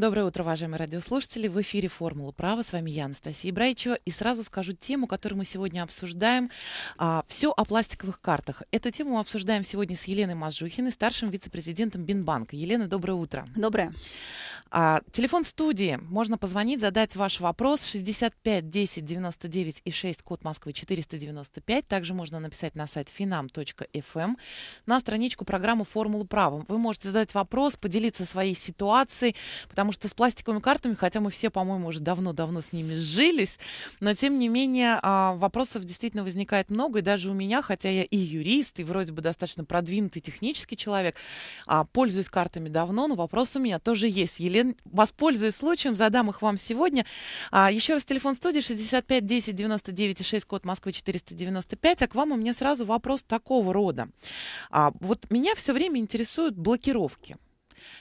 Доброе утро, уважаемые радиослушатели. В эфире «Формула права». С вами я, Анастасия Брайчева. И сразу скажу тему, которую мы сегодня обсуждаем. А, все о пластиковых картах. Эту тему мы обсуждаем сегодня с Еленой Мазжухиной, старшим вице-президентом Бинбанка. Елена, доброе утро. Доброе. А, телефон студии. Можно позвонить, задать ваш вопрос. 65 10 99 и 6, код Москвы 495. Также можно написать на сайт finam.fm эм на страничку программы «Формула права». Вы можете задать вопрос, поделиться своей ситуацией, потому потому что с пластиковыми картами, хотя мы все, по-моему, уже давно-давно с ними сжились, но тем не менее а, вопросов действительно возникает много, и даже у меня, хотя я и юрист, и вроде бы достаточно продвинутый технический человек, а, пользуюсь картами давно, но вопрос у меня тоже есть. Елена, воспользуюсь случаем, задам их вам сегодня. А, еще раз телефон студии 65 10 99 6, код Москвы 495, а к вам у меня сразу вопрос такого рода. Вот меня все время интересуют блокировки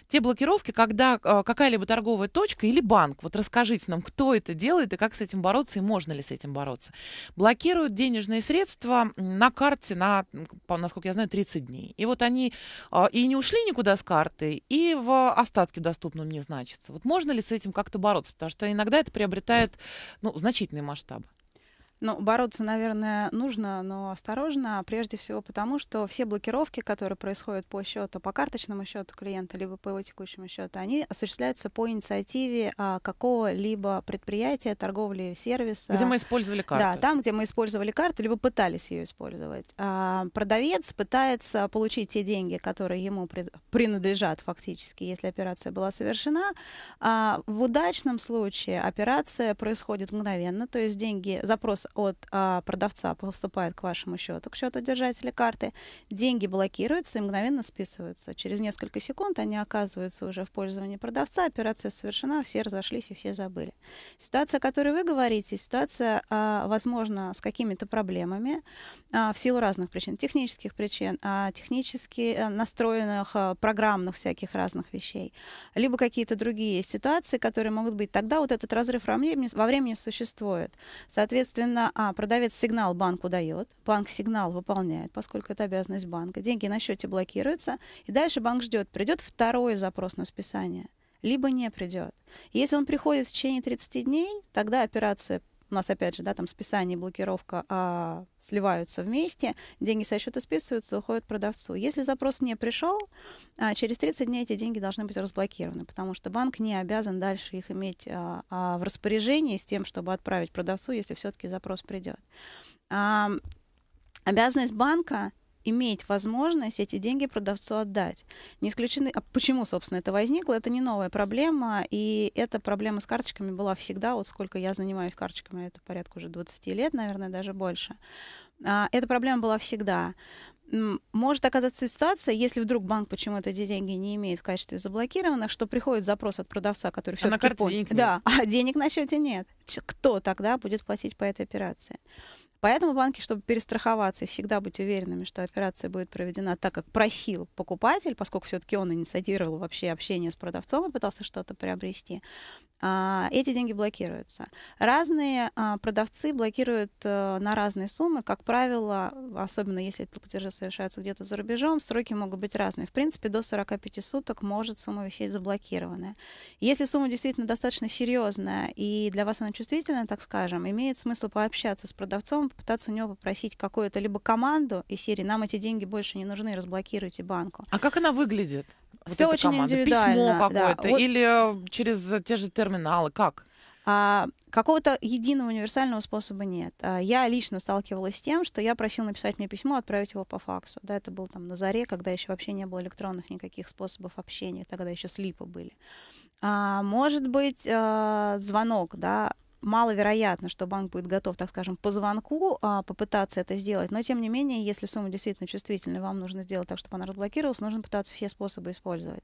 те блокировки, когда а, какая-либо торговая точка или банк, вот расскажите нам, кто это делает и как с этим бороться, и можно ли с этим бороться, блокируют денежные средства на карте на, насколько я знаю, 30 дней. И вот они а, и не ушли никуда с карты, и в остатке доступном не значится. Вот можно ли с этим как-то бороться? Потому что иногда это приобретает ну, значительные масштабы. Ну, бороться, наверное, нужно, но осторожно, прежде всего потому, что все блокировки, которые происходят по счету, по карточному счету клиента, либо по его текущему счету, они осуществляются по инициативе а, какого-либо предприятия, торговли, сервиса. Где мы использовали карту. Да, там, где мы использовали карту, либо пытались ее использовать. А, продавец пытается получить те деньги, которые ему принадлежат фактически, если операция была совершена. А, в удачном случае операция происходит мгновенно, то есть деньги, запрос от а, продавца поступает к вашему счету, к счету держателя карты, деньги блокируются и мгновенно списываются. Через несколько секунд они оказываются уже в пользовании продавца, операция совершена, все разошлись и все забыли. Ситуация, о которой вы говорите, ситуация, а, возможно, с какими-то проблемами а, в силу разных причин, технических причин, а, технически э, настроенных, а, программных всяких разных вещей, либо какие-то другие ситуации, которые могут быть. Тогда вот этот разрыв во времени, во времени существует. Соответственно, Соответственно, а, продавец сигнал банку дает, банк сигнал выполняет, поскольку это обязанность банка, деньги на счете блокируются, и дальше банк ждет, придет второй запрос на списание, либо не придет. Если он приходит в течение 30 дней, тогда операция у нас опять же, да, там списание и блокировка а, сливаются вместе, деньги со счета списываются, уходят продавцу. Если запрос не пришел, а, через 30 дней эти деньги должны быть разблокированы, потому что банк не обязан дальше их иметь а, а, в распоряжении с тем, чтобы отправить продавцу, если все-таки запрос придет. А, обязанность банка иметь возможность эти деньги продавцу отдать. Не исключены... А почему, собственно, это возникло? Это не новая проблема, и эта проблема с карточками была всегда, вот сколько я занимаюсь карточками, это порядка уже 20 лет, наверное, даже больше. А, эта проблема была всегда может оказаться ситуация, если вдруг банк почему-то эти деньги не имеет в качестве заблокированных, что приходит запрос от продавца, который все-таки... А на карте денег нет. Да, а денег на счете нет. Кто тогда будет платить по этой операции? Поэтому банки, чтобы перестраховаться и всегда быть уверенными, что операция будет проведена так, как просил покупатель, поскольку все-таки он инициировал вообще общение с продавцом и пытался что-то приобрести, а, эти деньги блокируются. Разные а, продавцы блокируют э, на разные суммы. Как правило, особенно если эти платежи совершаются где-то за рубежом, сроки могут быть разные. В принципе, до 45 суток может сумма вещей заблокированная. Если сумма действительно достаточно серьезная и для вас она чувствительная, так скажем, имеет смысл пообщаться с продавцом, попытаться у него попросить какую-то либо команду и серии «Нам эти деньги больше не нужны, разблокируйте банку». А как она выглядит? Вот Все очень команда? индивидуально. Письмо какое-то да. или э, через те же термины терминалы, как? А, какого-то единого универсального способа нет. А, я лично сталкивалась с тем, что я просила написать мне письмо, отправить его по факсу. Да, это было там на заре, когда еще вообще не было электронных никаких способов общения, тогда еще слипы были. А, может быть, а, звонок, да, маловероятно, что банк будет готов, так скажем, по звонку а, попытаться это сделать, но тем не менее, если сумма действительно чувствительная, вам нужно сделать так, чтобы она разблокировалась, нужно пытаться все способы использовать.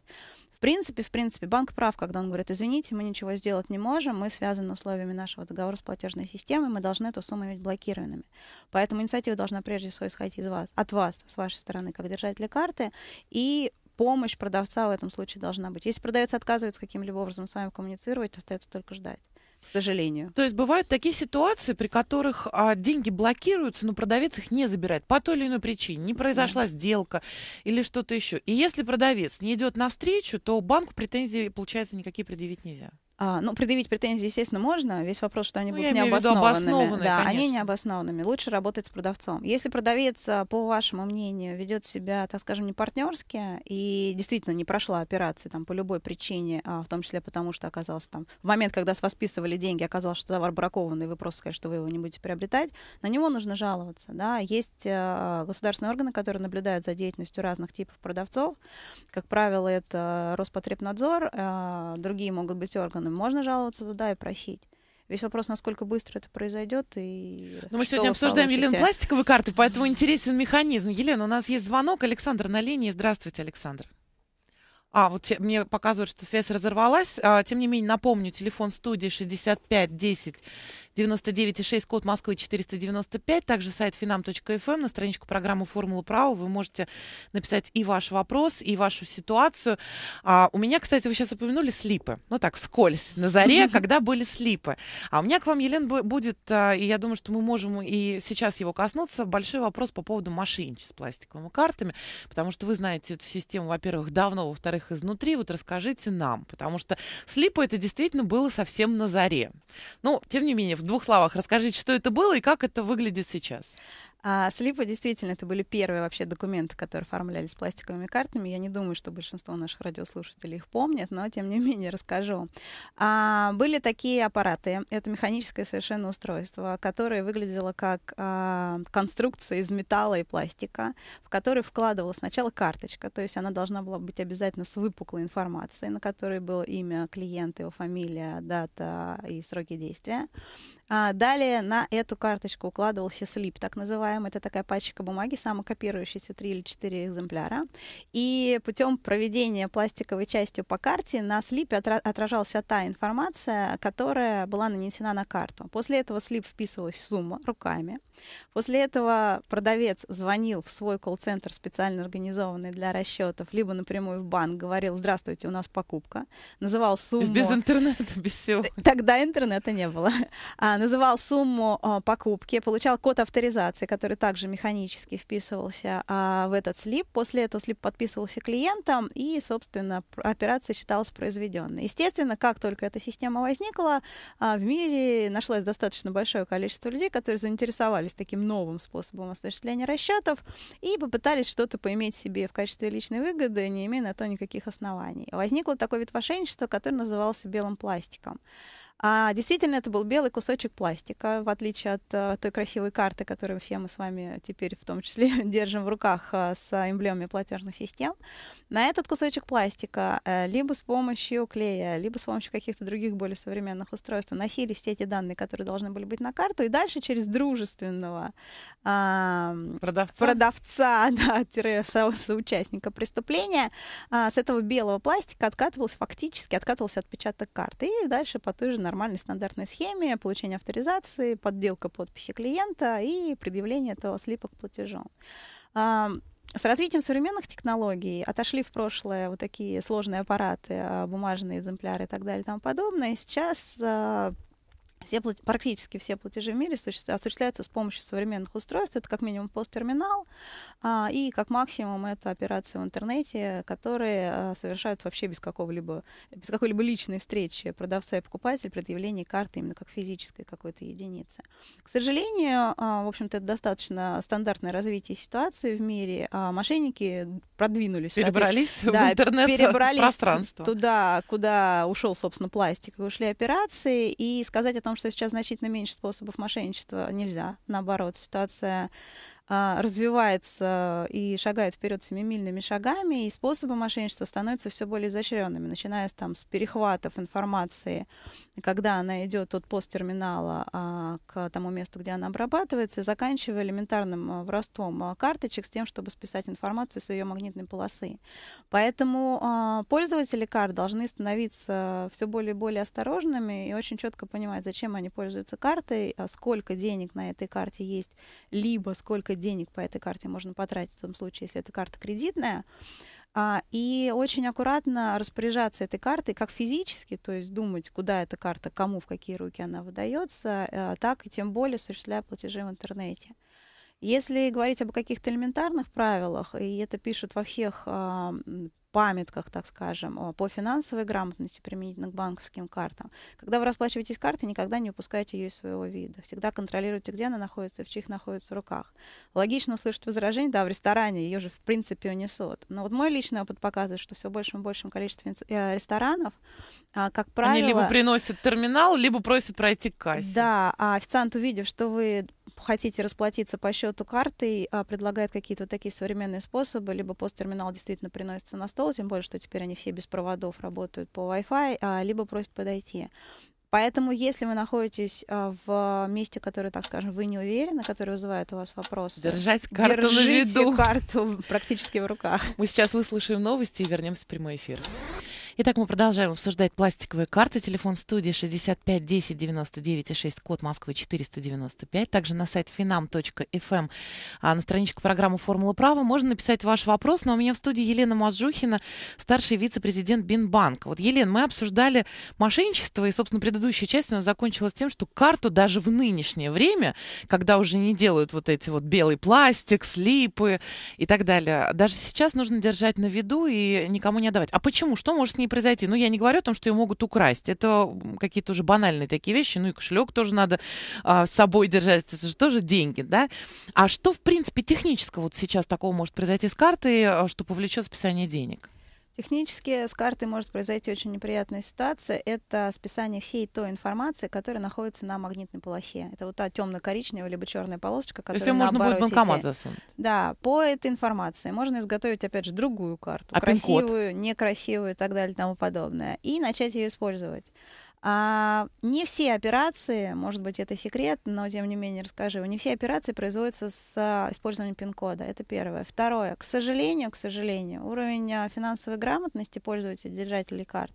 В принципе, в принципе, банк прав, когда он говорит, извините, мы ничего сделать не можем, мы связаны условиями нашего договора с платежной системой, мы должны эту сумму иметь блокированными. Поэтому инициатива должна прежде всего исходить из вас, от вас, с вашей стороны, как держателя карты, и помощь продавца в этом случае должна быть. Если продавец отказывается каким-либо образом с вами коммуницировать, остается только ждать к сожалению. То есть бывают такие ситуации, при которых а, деньги блокируются, но продавец их не забирает по той или иной причине. Не произошла да. сделка или что-то еще. И если продавец не идет навстречу, то банку претензии получается, никакие предъявить нельзя. А, ну, предъявить претензии, естественно, можно. Весь вопрос, что они ну, будут необоснованными. да, конечно. они необоснованными. Лучше работать с продавцом. Если продавец, а, по вашему мнению, ведет себя, так скажем, не партнерски и действительно не прошла операции там по любой причине, а, в том числе потому, что оказался там в момент, когда с вас списывали деньги, оказалось, что товар бракованный, вы просто сказали, что вы его не будете приобретать, на него нужно жаловаться. Да, есть а, государственные органы, которые наблюдают за деятельностью разных типов продавцов. Как правило, это Роспотребнадзор, а, другие могут быть органы законом. Можно жаловаться туда и просить. Весь вопрос, насколько быстро это произойдет и. Ну мы сегодня обсуждаем получите. Елену пластиковые карты, поэтому интересен механизм. Елена, у нас есть звонок. Александр на линии. Здравствуйте, Александр. А, вот мне показывают, что связь разорвалась. А, тем не менее, напомню, телефон студии 65 10 99,6, код Москвы 495, также сайт finam.fm, эм, на страничку программы «Формула права» вы можете написать и ваш вопрос, и вашу ситуацию. А, у меня, кстати, вы сейчас упомянули слипы, ну так, вскользь, на заре, когда были слипы. А у меня к вам, Елена, будет, а, и я думаю, что мы можем и сейчас его коснуться, большой вопрос по поводу машин с пластиковыми картами, потому что вы знаете эту систему, во-первых, давно, во-вторых, изнутри. Вот расскажите нам, потому что слипы это действительно было совсем на заре. Но, ну, тем не менее, в в двух словах расскажите, что это было и как это выглядит сейчас. А слипы действительно это были первые вообще документы, которые оформлялись пластиковыми картами. Я не думаю, что большинство наших радиослушателей их помнят, но тем не менее расскажу. А, были такие аппараты. Это механическое совершенно устройство, которое выглядело как а, конструкция из металла и пластика, в которую вкладывалась сначала карточка, то есть она должна была быть обязательно с выпуклой информацией, на которой было имя клиента, его фамилия, дата и сроки действия. А, далее на эту карточку укладывался слип, так называемый покупаем, это такая пачка бумаги, самокопирующиеся три или четыре экземпляра. И путем проведения пластиковой частью по карте на слипе отражалась та информация, которая была нанесена на карту. После этого слип вписывалась сумма руками. После этого продавец звонил в свой колл-центр, специально организованный для расчетов, либо напрямую в банк, говорил, здравствуйте, у нас покупка, называл сумму... Без интернета, без всего. Э, тогда интернета не было. А, называл сумму а, покупки, получал код авторизации, который также механически вписывался а, в этот слип. После этого слип подписывался клиентом, и, собственно, операция считалась произведенной. Естественно, как только эта система возникла, а, в мире нашлось достаточно большое количество людей, которые заинтересовались интересовались таким новым способом осуществления расчетов и попытались что-то поиметь себе в качестве личной выгоды, не имея на то никаких оснований. Возникло такой вид мошенничества, который назывался белым пластиком. А действительно, это был белый кусочек пластика, в отличие от а, той красивой карты, которую все мы с вами теперь в том числе держим в руках а, с эмблемами платежных систем. На этот кусочек пластика а, либо с помощью клея, либо с помощью каких-то других более современных устройств носились все эти данные, которые должны были быть на карту, и дальше через дружественного продавца, продавца да, тире, со, соучастника преступления а, с этого белого пластика откатывался фактически откатывался отпечаток карты, и дальше по той же нормальной стандартной схеме получения авторизации, подделка подписи клиента и предъявление этого слипа к платежу. С развитием современных технологий отошли в прошлое вот такие сложные аппараты, а, бумажные экземпляры и так далее и тому подобное. Сейчас а, все плат... Практически все платежи в мире суще... осуществляются с помощью современных устройств. Это как минимум посттерминал, а, и как максимум это операции в интернете, которые а, совершаются вообще без, какого-либо, без какой-либо личной встречи продавца и покупателя, предъявление карты именно как физической какой-то единицы. К сожалению, а, в общем-то, это достаточно стандартное развитие ситуации в мире. А мошенники продвинулись. Перебрались в интернет перебрались пространство. туда, куда ушел, собственно, пластик, и ушли операции. И сказать о том, том, что сейчас значительно меньше способов мошенничества нельзя. Наоборот, ситуация а, развивается и шагает вперед семимильными шагами, и способы мошенничества становятся все более изощренными, начиная с, там, с перехватов информации, когда она идет от посттерминала а, к тому месту, где она обрабатывается, и заканчивая элементарным а, врастом а, карточек с тем, чтобы списать информацию с ее магнитной полосы. Поэтому а, пользователи карт должны становиться все более и более осторожными и очень четко понимать, зачем они пользуются картой, сколько денег на этой карте есть, либо сколько сколько денег по этой карте можно потратить в том случае, если эта карта кредитная. А, и очень аккуратно распоряжаться этой картой, как физически, то есть думать, куда эта карта, кому, в какие руки она выдается, э, так и тем более осуществляя платежи в интернете. Если говорить об каких-то элементарных правилах, и это пишут во всех а, памятках, так скажем, по финансовой грамотности применительно к банковским картам. Когда вы расплачиваетесь картой, никогда не упускайте ее из своего вида. Всегда контролируйте, где она находится и в чьих находится в руках. Логично услышать возражение, да, в ресторане ее же в принципе унесут. Но вот мой личный опыт показывает, что все большем и большем количестве э, ресторанов, а, как правило... Они либо приносят терминал, либо просят пройти к кассе. Да, а официант, увидев, что вы хотите расплатиться по счету карты а, предлагает какие-то вот такие современные способы, либо посттерминал действительно приносится на стол, тем более, что теперь они все без проводов работают по Wi-Fi, а, либо просят подойти. Поэтому, если вы находитесь а, в месте, которое, так скажем, вы не уверены, которое вызывает у вас вопросы, держать карту держите на виду. карту практически в руках. Мы сейчас выслушаем новости и вернемся в прямой эфир. Итак, мы продолжаем обсуждать пластиковые карты. Телефон студии 65 10 99 6, код Москвы 495. Также на сайт finam.fm, эм, а, на страничку программы «Формула права» можно написать ваш вопрос. Но у меня в студии Елена Мазжухина, старший вице-президент Бинбанка. Вот, Елена, мы обсуждали мошенничество, и, собственно, предыдущая часть у нас закончилась тем, что карту даже в нынешнее время, когда уже не делают вот эти вот белый пластик, слипы и так далее, даже сейчас нужно держать на виду и никому не отдавать. А почему? Что может с ней ней произойти. Ну, я не говорю о том, что ее могут украсть. Это какие-то уже банальные такие вещи. Ну, и кошелек тоже надо а, с собой держать. Это же тоже деньги, да? А что, в принципе, технического вот сейчас такого может произойти с картой, э, что повлечет списание денег? Технически с картой может произойти очень неприятная ситуация. Это списание всей той информации, которая находится на магнитной полосе. Это вот та темно-коричневая либо черная полосочка, которая Если можно будет банкомат засунуть. Да, по этой информации можно изготовить, опять же, другую карту. А красивую, пин-код? некрасивую и так далее и тому подобное. И начать ее использовать. А, не все операции, может быть, это секрет, но тем не менее расскажи. не все операции производятся с а, использованием пин-кода. Это первое. Второе. К сожалению, к сожалению, уровень а, финансовой грамотности пользователей, держателей карт,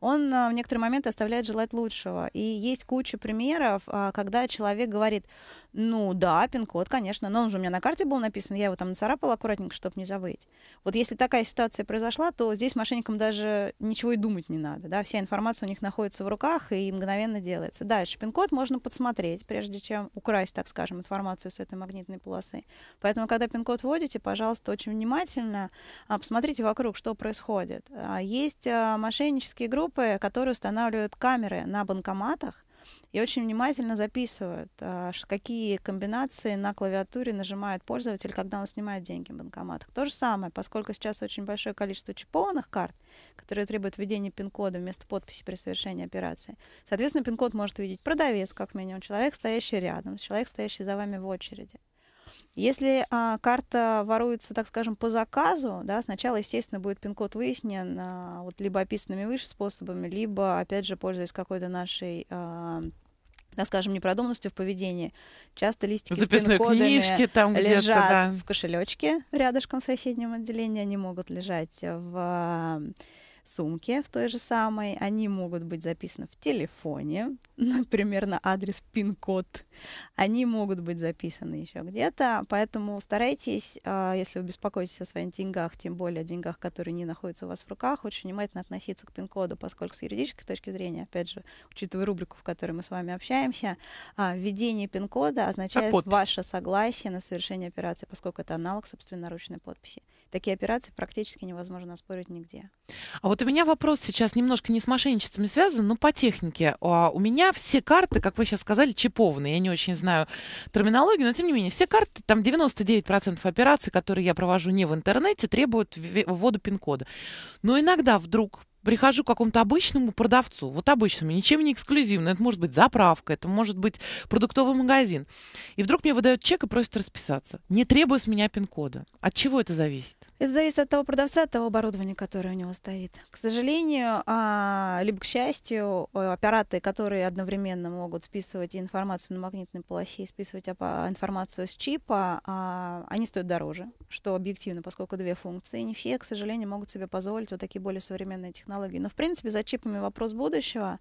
он э, в некоторые моменты оставляет желать лучшего. И есть куча примеров, а, когда человек говорит, ну да, пин-код, конечно, но он же у меня на карте был написан, я его там нацарапала аккуратненько, чтобы не забыть. Вот если такая ситуация произошла, то здесь мошенникам даже ничего и думать не надо. Да? Вся информация у них находится в руках и мгновенно делается. Дальше пин-код можно подсмотреть, прежде чем украсть, так скажем, информацию с этой магнитной полосы. Поэтому, когда пин-код вводите, пожалуйста, очень внимательно а, посмотрите вокруг, что происходит. А, есть мошеннические группы, группы, которые устанавливают камеры на банкоматах и очень внимательно записывают, а, какие комбинации на клавиатуре нажимает пользователь, когда он снимает деньги в банкоматах. То же самое, поскольку сейчас очень большое количество чипованных карт, которые требуют введения пин-кода вместо подписи при совершении операции. Соответственно, пин-код может видеть продавец, как минимум, человек, стоящий рядом, человек, стоящий за вами в очереди. Если а, карта воруется, так скажем, по заказу, да, сначала, естественно, будет пин-код выяснен а, вот, либо описанными выше способами, либо, опять же, пользуясь какой-то нашей а, так скажем, непродуманностью в поведении. Часто листики Записной с книжки там лежат да. в кошелечке рядышком в соседнем отделении. Они могут лежать в сумке в той же самой. Они могут быть записаны в телефоне, например, на адрес пин-код. Они могут быть записаны еще где-то. Поэтому старайтесь, а, если вы беспокоитесь о своих деньгах, тем более о деньгах, которые не находятся у вас в руках, очень внимательно относиться к пин-коду, поскольку с юридической точки зрения, опять же, учитывая рубрику, в которой мы с вами общаемся, а, введение пин-кода означает а ваше согласие на совершение операции, поскольку это аналог собственноручной подписи. Такие операции практически невозможно оспорить нигде. А вот вот у меня вопрос сейчас немножко не с мошенничествами связан, но по технике. А, у меня все карты, как вы сейчас сказали, чипованные. Я не очень знаю терминологию, но тем не менее, все карты, там 99% операций, которые я провожу не в интернете, требуют ввода пин-кода. Но иногда вдруг прихожу к какому-то обычному продавцу, вот обычному, ничем не эксклюзивно, это может быть заправка, это может быть продуктовый магазин, и вдруг мне выдают чек и просят расписаться, не требуя с меня пин-кода. От чего это зависит? Это зависит от того продавца, от того оборудования, которое у него стоит. К сожалению, а, либо к счастью, аппараты, которые одновременно могут списывать информацию на магнитной полосе и списывать информацию с чипа, а, они стоят дороже, что объективно, поскольку две функции. Не все, к сожалению, могут себе позволить вот такие более современные технологии технологий. Но, в принципе, за чипами вопрос будущего.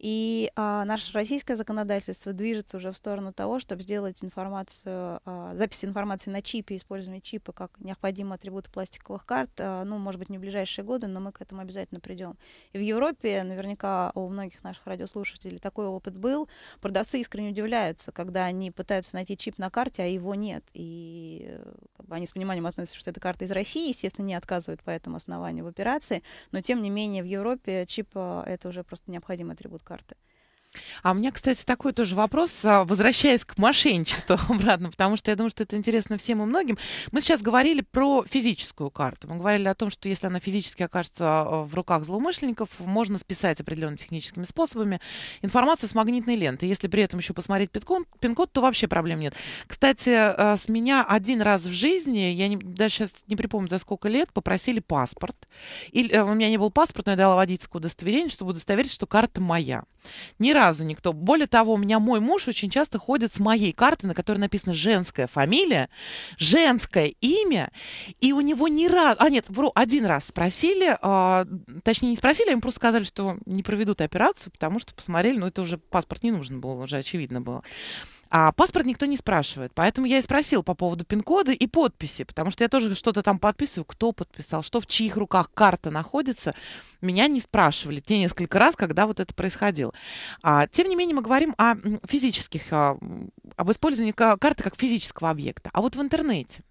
И а, наше российское законодательство движется уже в сторону того, чтобы сделать информацию, а, запись информации на чипе, использование чипа как необходимый атрибут пластиковых карт, а, ну, может быть, не в ближайшие годы, но мы к этому обязательно придем. И в Европе, наверняка, у многих наших радиослушателей такой опыт был. Продавцы искренне удивляются, когда они пытаются найти чип на карте, а его нет. И э, как бы, они с пониманием относятся, что эта карта из России, естественно, не отказывают по этому основанию в операции, но, тем не менее, в Европе чип а, — это уже просто необходимый атрибут карты. А у меня, кстати, такой тоже вопрос, а, возвращаясь к мошенничеству обратно, потому что я думаю, что это интересно всем и многим. Мы сейчас говорили про физическую карту. Мы говорили о том, что если она физически окажется а, в руках злоумышленников, можно списать определенными техническими способами информацию с магнитной ленты. Если при этом еще посмотреть пин-код, пин-код, то вообще проблем нет. Кстати, а, с меня один раз в жизни, я не, даже сейчас не припомню, за сколько лет, попросили паспорт. И, э, у меня не был паспорт, но я дала водительское удостоверение, чтобы удостоверить, что карта моя. Ни разу никто. Более того, у меня мой муж очень часто ходит с моей карты, на которой написано женская фамилия, женское имя, и у него ни разу... А, нет, вру, один раз спросили, а, точнее, не спросили, а им просто сказали, что не проведут операцию, потому что посмотрели, ну, это уже паспорт не нужен был, уже очевидно было. А паспорт никто не спрашивает. Поэтому я и спросил по поводу пин-кода и подписи, потому что я тоже что-то там подписываю, кто подписал, что в чьих руках карта находится. Меня не спрашивали те несколько раз, когда вот это происходило. А, тем не менее, мы говорим о физических, а, об использовании карты как физического объекта. А вот в интернете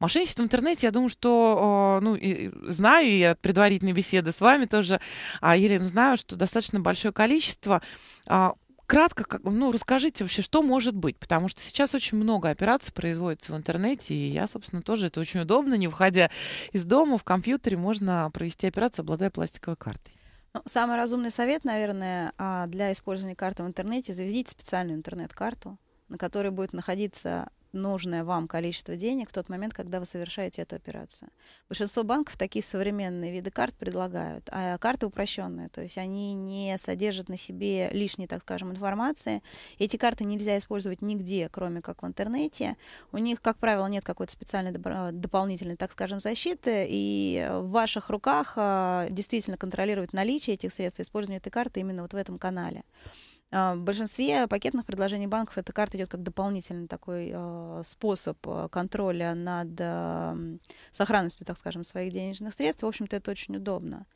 Мошенничество в интернете, я думаю, что, ну, и знаю, и от предварительной беседы с вами тоже, а, Елена, знаю, что достаточно большое количество а, кратко, как, ну, расскажите вообще, что может быть, потому что сейчас очень много операций производится в интернете, и я, собственно, тоже это очень удобно, не выходя из дома, в компьютере можно провести операцию, обладая пластиковой картой. Ну, самый разумный совет, наверное, а, для использования карты в интернете, заведите специальную интернет-карту, на которой будет находиться нужное вам количество денег в тот момент, когда вы совершаете эту операцию. Большинство банков такие современные виды карт предлагают, а карты упрощенные, то есть они не содержат на себе лишней, так скажем, информации. Эти карты нельзя использовать нигде, кроме как в интернете. У них, как правило, нет какой-то специальной дополнительной, так скажем, защиты, и в ваших руках а, действительно контролировать наличие этих средств и использование этой карты именно вот в этом канале. А, в большинстве пакетных предложений банков эта карта идет как дополнительный такой а, способ а, контроля над сохранностью, так скажем, своих денежных средств. В общем-то, это очень удобно.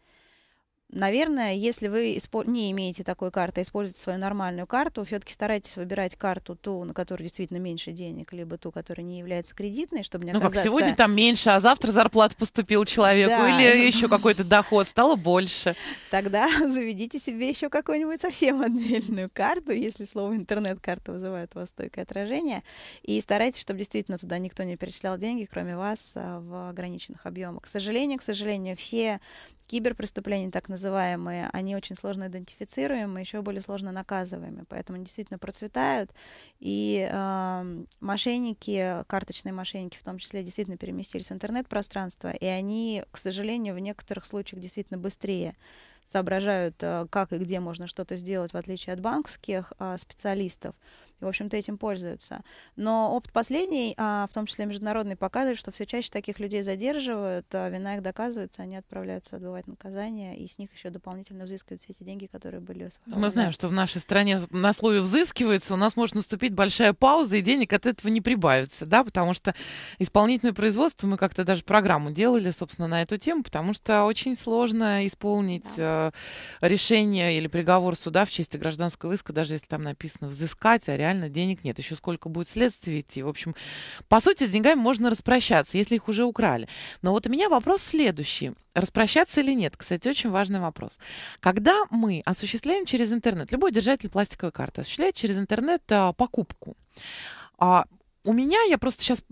Наверное, если вы не имеете такой карты, а используете свою нормальную карту, все-таки старайтесь выбирать карту ту, на которой действительно меньше денег, либо ту, которая не является кредитной, чтобы не оказаться... Ну как, сегодня там меньше, а завтра зарплата поступила человеку, да. или еще какой-то доход стало больше. Тогда заведите себе еще какую-нибудь совсем отдельную карту, если слово интернет-карта вызывает у вас стойкое отражение, и старайтесь, чтобы действительно туда никто не перечислял деньги, кроме вас, а, в ограниченных объемах. К сожалению, к сожалению, все киберпреступления, так называемые, называемые, они очень сложно идентифицируемы, еще более сложно наказываемы, поэтому они действительно процветают, и э, мошенники, карточные мошенники в том числе, действительно переместились в интернет-пространство, и они, к сожалению, в некоторых случаях действительно быстрее соображают, э, как и где можно что-то сделать, в отличие от банковских э, специалистов и, в общем-то, этим пользуются. Но опыт последний, а в том числе международный, показывает, что все чаще таких людей задерживают, а вина их доказывается, они отправляются отбывать наказание, и с них еще дополнительно взыскивают все эти деньги, которые были освобождены. Мы знаем, что в нашей стране на слове «взыскивается» у нас может наступить большая пауза, и денег от этого не прибавится, да, потому что исполнительное производство, мы как-то даже программу делали, собственно, на эту тему, потому что очень сложно исполнить да. Э, решение или приговор суда в честь гражданского иска, даже если там написано «взыскать», а реально денег нет. Еще сколько будет следствий идти. В общем, по сути, с деньгами можно распрощаться, если их уже украли. Но вот у меня вопрос следующий. Распрощаться или нет? Кстати, очень важный вопрос. Когда мы осуществляем через интернет, любой держатель пластиковой карты осуществляет через интернет а, покупку, а, у меня, я просто сейчас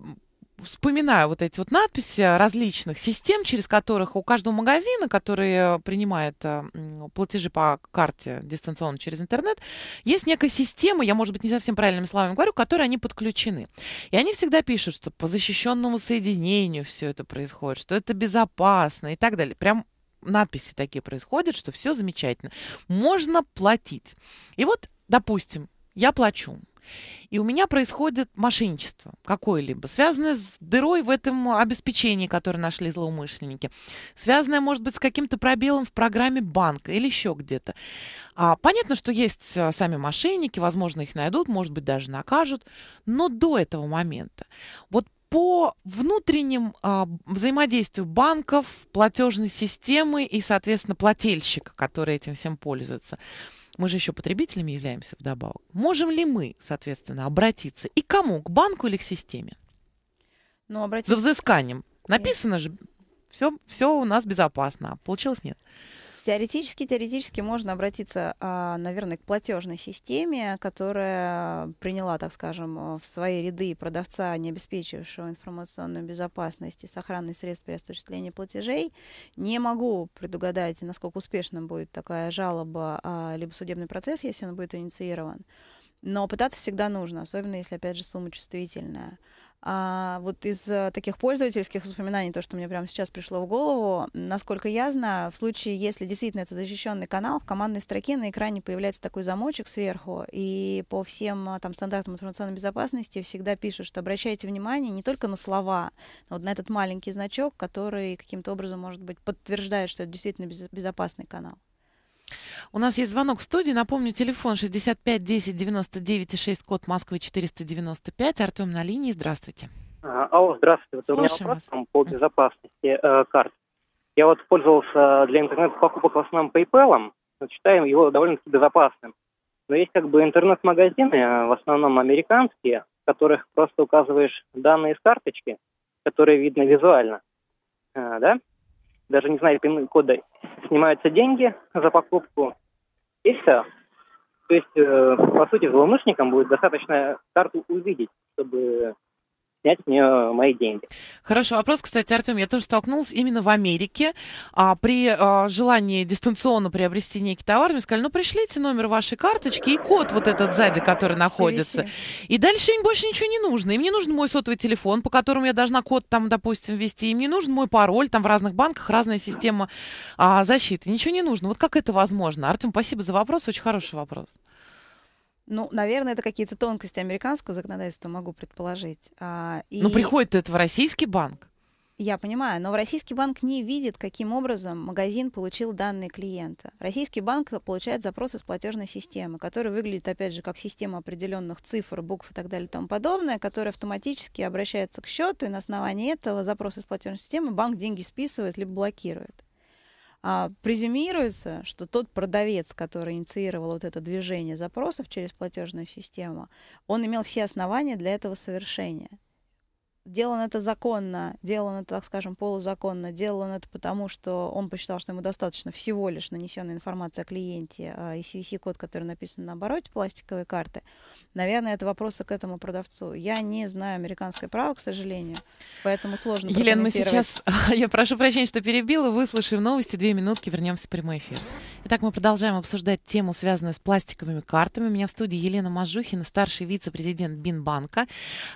вспоминаю вот эти вот надписи различных систем, через которых у каждого магазина, который э, принимает э, платежи по карте дистанционно через интернет, есть некая система, я, может быть, не совсем правильными словами говорю, к которой они подключены. И они всегда пишут, что по защищенному соединению все это происходит, что это безопасно и так далее. Прям надписи такие происходят, что все замечательно. Можно платить. И вот, допустим, я плачу. И у меня происходит мошенничество какое-либо, связанное с дырой в этом обеспечении, которое нашли злоумышленники, связанное, может быть, с каким-то пробелом в программе банка или еще где-то. А, понятно, что есть э, сами мошенники, возможно, их найдут, может быть, даже накажут, но до этого момента. Вот по внутренним а, взаимодействию банков, платежной системы и, соответственно, плательщика, который этим всем пользуется – мы же еще потребителями являемся вдобавок, можем ли мы, соответственно, обратиться и кому? К банку или к системе? Ну, обратиться... За взысканием. Написано же, все, все у нас безопасно, а получилось нет. Теоретически, теоретически можно обратиться, а, наверное, к платежной системе, которая приняла, так скажем, э, в свои ряды продавца, не обеспечившего информационную безопасность и сохранность средств при осуществлении платежей. Не могу предугадать, насколько успешным будет такая жалоба, а, либо судебный процесс, если он будет инициирован. Но пытаться всегда нужно, особенно если, опять же, сумма чувствительная. А вот из э, таких пользовательских воспоминаний, то, что мне прямо сейчас пришло в голову, насколько я знаю, в случае, если действительно это защищенный канал, в командной строке на экране появляется такой замочек сверху, и по всем э, там стандартам информационной безопасности всегда пишут, что обращайте внимание не только на слова, но вот на этот маленький значок, который каким-то образом, может быть, подтверждает, что это действительно безопасный канал. У нас есть звонок в студии. Напомню, телефон 65 10 99 и 6, код Москвы 495. Артем на линии. Здравствуйте. А, алло, здравствуйте. Слушаем у меня вопрос там, по безопасности э, карт. Я вот пользовался э, для интернет-покупок в основном PayPal, но считаем его довольно-таки безопасным. Но есть как бы интернет-магазины, э, в основном американские, в которых просто указываешь данные с карточки, которые видно визуально. А, да? даже не знаю, пин-кода, снимаются деньги за покупку, и все. То есть, э, по сути, злоумышленникам будет достаточно карту увидеть, чтобы снять с нее мои деньги. Хорошо. Вопрос, кстати, Артем, я тоже столкнулась именно в Америке. А, при а, желании дистанционно приобрести некий товар, мне сказали, ну, пришлите номер вашей карточки и код вот этот сзади, который находится. И дальше им больше ничего не нужно. Им не нужен мой сотовый телефон, по которому я должна код там, допустим, ввести. Им не нужен мой пароль. Там в разных банках разная система а, защиты. Ничего не нужно. Вот как это возможно? Артем, спасибо за вопрос. Очень хороший вопрос. Ну, наверное, это какие-то тонкости американского законодательства, могу предположить. А, и... Но ну, приходит это в российский банк. Я понимаю, но российский банк не видит, каким образом магазин получил данные клиента. Российский банк получает запросы с платежной системы, которая выглядит, опять же, как система определенных цифр, букв и так далее и тому подобное, которая автоматически обращается к счету, и на основании этого запрос с платежной системы банк деньги списывает либо блокирует а, презюмируется, что тот продавец, который инициировал вот это движение запросов через платежную систему, он имел все основания для этого совершения делал он это законно, делал он это, так скажем, полузаконно, делал он это потому, что он посчитал, что ему достаточно всего лишь нанесенной информации о клиенте а, и CVC-код, который написан на обороте пластиковой карты. Наверное, это вопросы к этому продавцу. Я не знаю американское право, к сожалению, поэтому сложно Елена, мы сейчас, я прошу прощения, что перебила, выслушаем новости, две минутки, вернемся в прямой эфир. Итак, мы продолжаем обсуждать тему, связанную с пластиковыми картами. У меня в студии Елена Мажухина, старший вице-президент Бинбанка.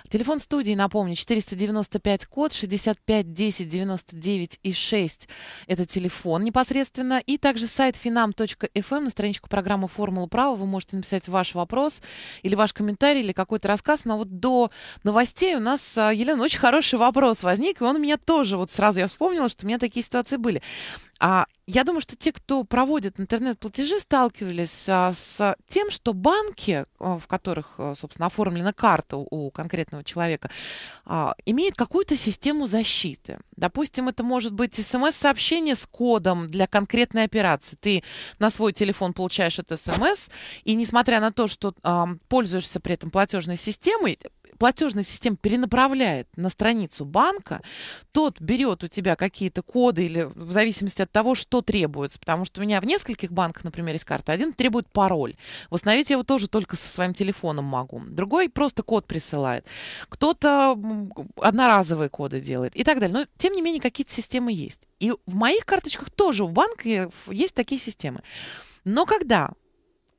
Телефон студии, напомню, 4 495 код, 65 10 99 и 6 – это телефон непосредственно. И также сайт finam.fm эм на страничку программы «Формула права» вы можете написать ваш вопрос или ваш комментарий, или какой-то рассказ. Но вот до новостей у нас, а, Елена, очень хороший вопрос возник, и он у меня тоже, вот сразу я вспомнила, что у меня такие ситуации были. А, я думаю, что те, кто проводит интернет-платежи, сталкивались а, с тем, что банки, а, в которых, а, собственно, оформлена карта у конкретного человека, а, имеют какую-то систему защиты. Допустим, это может быть смс-сообщение с кодом для конкретной операции. Ты на свой телефон получаешь это смс, и несмотря на то, что а, пользуешься при этом платежной системой, платежная система перенаправляет на страницу банка, тот берет у тебя какие-то коды или в зависимости от того, что требуется. Потому что у меня в нескольких банках, например, есть карта. Один требует пароль. Восстановить я его тоже только со своим телефоном могу. Другой просто код присылает. Кто-то одноразовые коды делает и так далее. Но, тем не менее, какие-то системы есть. И в моих карточках тоже у банка есть такие системы. Но когда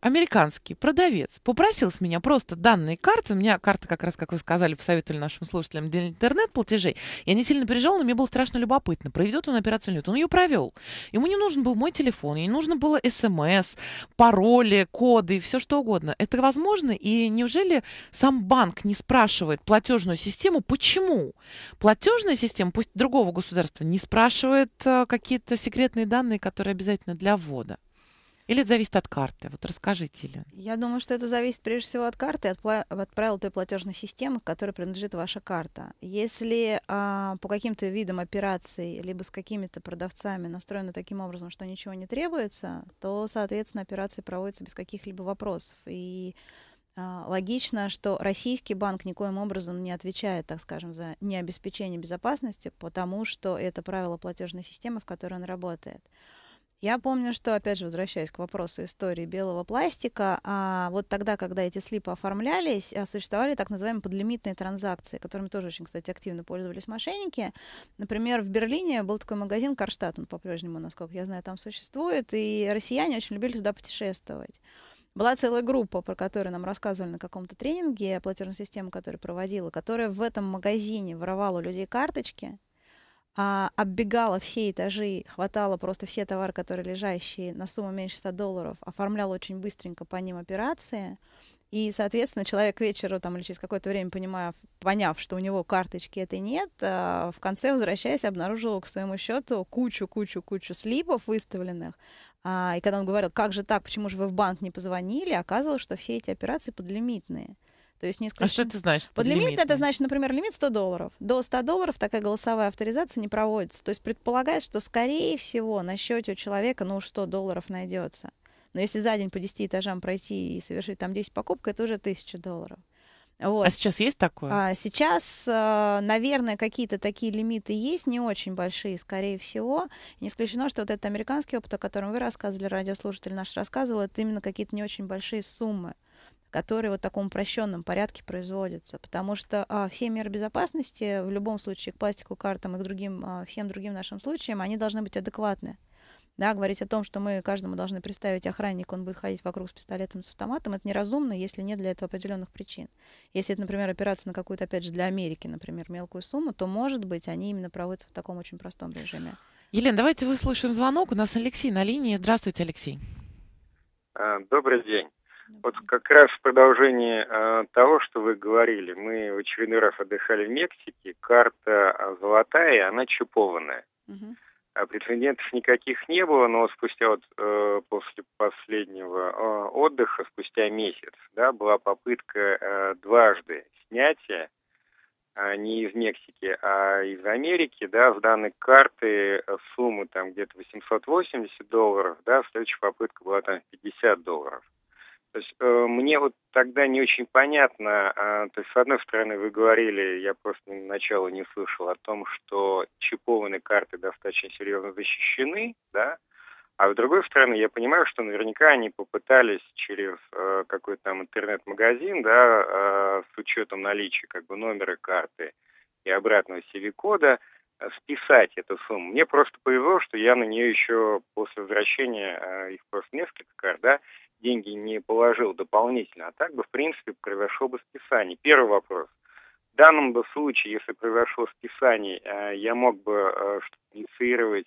американский продавец попросил с меня просто данные карты. У меня карта, как раз, как вы сказали, посоветовали нашим слушателям для интернет-платежей. Я не сильно переживала, но мне было страшно любопытно. Проведет он операцию или нет? Он ее провел. Ему не нужен был мой телефон, ей нужно было смс, пароли, коды, все что угодно. Это возможно? И неужели сам банк не спрашивает платежную систему, почему? Платежная система, пусть другого государства, не спрашивает э, какие-то секретные данные, которые обязательно для ввода. Или это зависит от карты? Вот расскажите, Илья, Я думаю, что это зависит прежде всего от карты, от, от правил той платежной системы, к которой принадлежит ваша карта. Если а, по каким-то видам операций, либо с какими-то продавцами настроено таким образом, что ничего не требуется, то, соответственно, операции проводятся без каких-либо вопросов. И а, Логично, что российский банк никоим образом не отвечает, так скажем, за необеспечение безопасности, потому что это правило платежной системы, в которой он работает. Я помню, что, опять же, возвращаясь к вопросу истории белого пластика, а вот тогда, когда эти слипы оформлялись, а, существовали так называемые подлимитные транзакции, которыми тоже очень, кстати, активно пользовались мошенники. Например, в Берлине был такой магазин Карштадт, он по-прежнему, насколько я знаю, там существует, и россияне очень любили туда путешествовать. Была целая группа, про которую нам рассказывали на каком-то тренинге, платежную систему, которую проводила, которая в этом магазине воровала у людей карточки, а, оббегала все этажи, хватала просто все товары, которые лежащие на сумму меньше 100 долларов, оформляла очень быстренько по ним операции. И, соответственно, человек к вечеру там, или через какое-то время, понимая, поняв, что у него карточки этой нет, а, в конце, возвращаясь, обнаружил к своему счету кучу-кучу-кучу слипов выставленных. А, и когда он говорил, как же так, почему же вы в банк не позвонили, оказалось, что все эти операции подлимитные. То есть не исключено. А что это значит? Под лимит это значит, например, лимит 100 долларов. До 100 долларов такая голосовая авторизация не проводится. То есть предполагается, что, скорее всего, на счете у человека, ну, 100 долларов найдется. Но если за день по 10 этажам пройти и совершить там 10 покупок, это уже 1000 долларов. Вот. А сейчас есть такое? А, сейчас, э, наверное, какие-то такие лимиты есть, не очень большие, скорее всего. Не исключено, что вот этот американский опыт, о котором вы рассказывали, радиослушатель наш рассказывал, это именно какие-то не очень большие суммы которые вот в таком упрощенном порядке производятся, потому что а, все меры безопасности в любом случае к пластику, картам и к другим, а, всем другим нашим случаям, они должны быть адекватны. Да, говорить о том, что мы каждому должны представить охранник, он будет ходить вокруг с пистолетом, с автоматом, это неразумно, если нет для этого определенных причин. Если это, например, операция на какую-то, опять же, для Америки, например, мелкую сумму, то, может быть, они именно проводятся в таком очень простом режиме. Елена, давайте выслушаем звонок. У нас Алексей на линии. Здравствуйте, Алексей. А, добрый день. Вот как раз в продолжение э, того, что вы говорили, мы в очередной раз отдыхали в Мексике, карта золотая, она чипованная. Угу. прецедентов никаких не было, но спустя вот э, после последнего э, отдыха, спустя месяц, да, была попытка э, дважды снятия а, не из Мексики, а из Америки, да, с данной карты э, суммы там где-то 880 долларов, да, следующая попытка была там 50 долларов. То есть э, мне вот тогда не очень понятно, э, то есть с одной стороны вы говорили, я просто начала не слышал о том, что чипованные карты достаточно серьезно защищены, да, а с другой стороны я понимаю, что наверняка они попытались через э, какой-то там интернет-магазин, да, э, с учетом наличия как бы номера карты и обратного CV-кода, э, списать эту сумму. Мне просто повезло, что я на нее еще после возвращения, э, их просто несколько карт, да, деньги не положил дополнительно, а так бы, в принципе, произошло бы списание. Первый вопрос. В данном бы случае, если произошло списание, э, я мог бы э, инициировать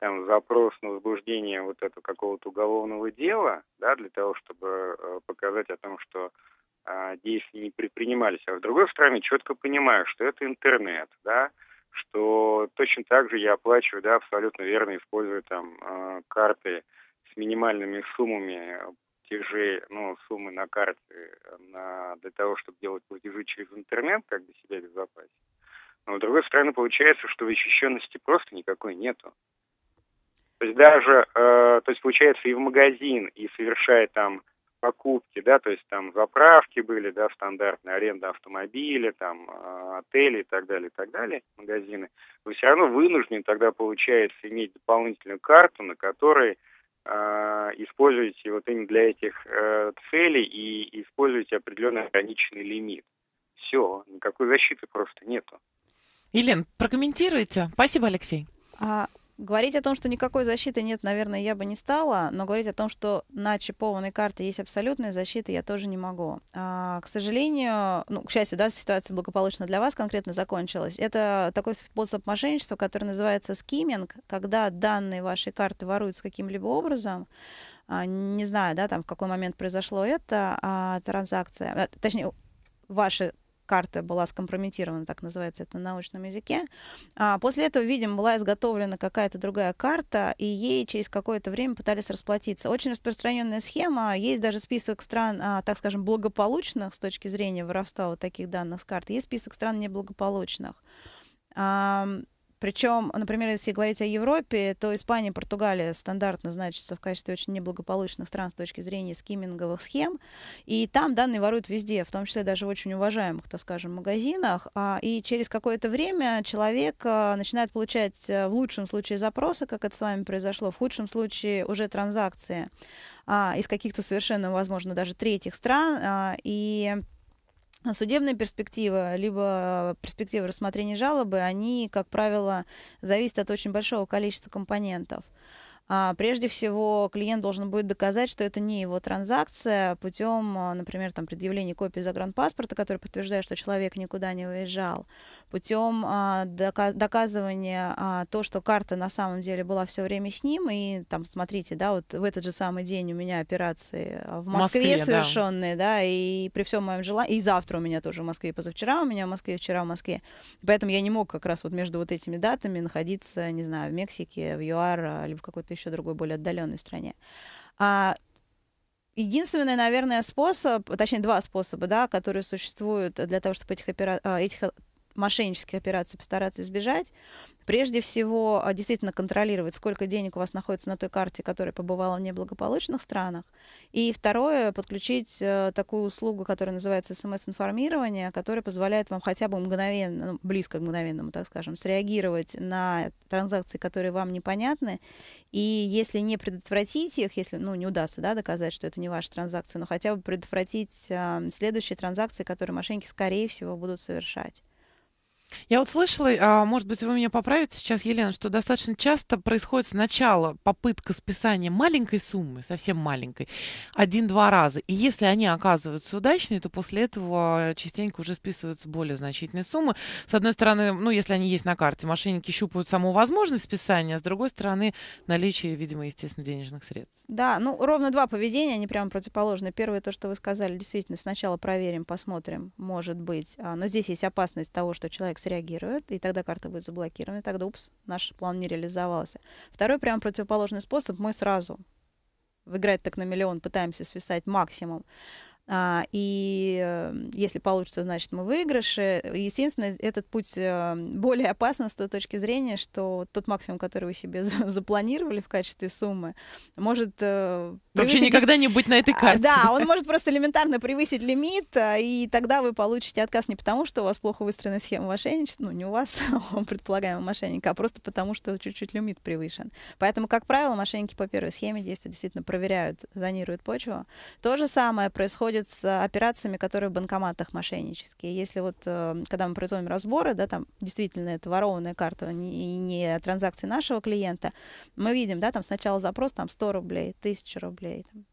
там, запрос на возбуждение вот этого какого-то уголовного дела, да, для того, чтобы э, показать о том, что действия не предпринимались. А с другой стороны, четко понимаю, что это интернет, да, что точно так же я оплачиваю, да, абсолютно верно, используя там карты с минимальными суммами платежей, ну, суммы на карте на, для того, чтобы делать платежи через интернет, как бы себя безопасить. Но, с другой стороны, получается, что защищенности просто никакой нету. То есть даже, э, то есть получается и в магазин, и совершая там покупки, да, то есть там заправки были, да, стандартная аренда автомобиля, там э, отели и так далее, и так далее, магазины, вы все равно вынуждены тогда, получается, иметь дополнительную карту, на которой а, используете вот именно для этих э, целей и используете определенный ограниченный лимит. Все, никакой защиты просто нету. Елена, прокомментируйте. Спасибо, Алексей. А, Говорить о том, что никакой защиты нет, наверное, я бы не стала, но говорить о том, что на чипованной карте есть абсолютная защита, я тоже не могу. А, к сожалению, ну, к счастью, да, ситуация благополучно для вас конкретно закончилась. Это такой способ мошенничества, который называется скиминг, когда данные вашей карты воруются каким-либо образом, а, не знаю, да, там в какой момент произошло это а, транзакция, а, точнее, ваши карта была скомпрометирована, так называется это на научном языке. А после этого, видимо, была изготовлена какая-то другая карта, и ей через какое-то время пытались расплатиться. Очень распространенная схема, есть даже список стран, а, так скажем, благополучных с точки зрения воровства вот таких данных с карт, есть список стран неблагополучных. Причем, например, если говорить о Европе, то Испания, Португалия стандартно значатся в качестве очень неблагополучных стран с точки зрения скиминговых схем. И там данные воруют везде, в том числе даже в очень уважаемых, так скажем, магазинах. А, и через какое-то время человек а, начинает получать э, в лучшем случае запросы, как это с вами произошло, в худшем случае уже транзакции а, из каких-то совершенно, возможно, даже третьих стран. И а Судебная перспектива, либо перспектива рассмотрения жалобы, они, как правило, зависят от очень большого количества компонентов. А, прежде всего, клиент должен будет доказать, что это не его транзакция путем, а, например, там, предъявления копии загранпаспорта, который подтверждает, что человек никуда не уезжал, путем а, доказывания то, что карта на самом деле была все время с ним, и там, смотрите, да, вот в этот же самый день у меня операции в Москве, Москве совершенные, да. да, и при всем моем желании, и завтра у меня тоже в Москве, позавчера у меня в Москве, вчера в Москве, поэтому я не мог как раз вот между вот этими датами находиться, не знаю, в Мексике, в ЮАР, либо в какой-то еще другой, более отдаленной стране. А единственный, наверное, способ, точнее, два способа, да, которые существуют для того, чтобы этих, опера... А, этих мошеннические операции постараться избежать. Прежде всего, а, действительно контролировать, сколько денег у вас находится на той карте, которая побывала в неблагополучных странах. И второе, подключить э, такую услугу, которая называется смс-информирование, которая позволяет вам хотя бы мгновенно, ну, близко к мгновенному, так скажем, среагировать на транзакции, которые вам непонятны. И если не предотвратить их, если ну, не удастся да, доказать, что это не ваша транзакция, но хотя бы предотвратить э, следующие транзакции, которые мошенники, скорее всего, будут совершать. Я вот слышала, а, может быть, вы меня поправите сейчас, Елена, что достаточно часто происходит сначала попытка списания маленькой суммы, совсем маленькой, один-два раза. И если они оказываются удачными, то после этого частенько уже списываются более значительные суммы. С одной стороны, ну, если они есть на карте, мошенники щупают саму возможность списания, а с другой стороны, наличие, видимо, естественно, денежных средств. Да, ну, ровно два поведения, они прямо противоположны. Первое, то, что вы сказали, действительно, сначала проверим, посмотрим, может быть. А, но здесь есть опасность того, что человек среагирует, и тогда карта будет заблокирована, и тогда, упс, наш план не реализовался. Второй прям противоположный способ, мы сразу в «Играть так на миллион» пытаемся свисать максимум. А, и эм, если получится, значит, мы выигрыши. Естественно, этот путь эм, более опасен с той точки зрения, что тот максимум, который вы себе запланировали в качестве суммы, может... Э, Вообще никогда не быть на этой а, карте. Да, он может просто элементарно превысить лимит, а, и тогда вы получите отказ не потому, что у вас плохо выстроена схема мошенничества, ну, не у вас, предполагаемый мошенник, а просто потому, что чуть-чуть лимит превышен. Поэтому, как правило, мошенники по первой схеме действуют, действительно проверяют, зонируют почву. То же самое происходит происходит с э, операциями, которые в банкоматах мошеннические. Если вот, э, когда мы производим разборы, да, там действительно это ворованная карта а и не, транзакции нашего клиента, мы видим, да, там сначала запрос там 100 рублей, 1000 рублей, там,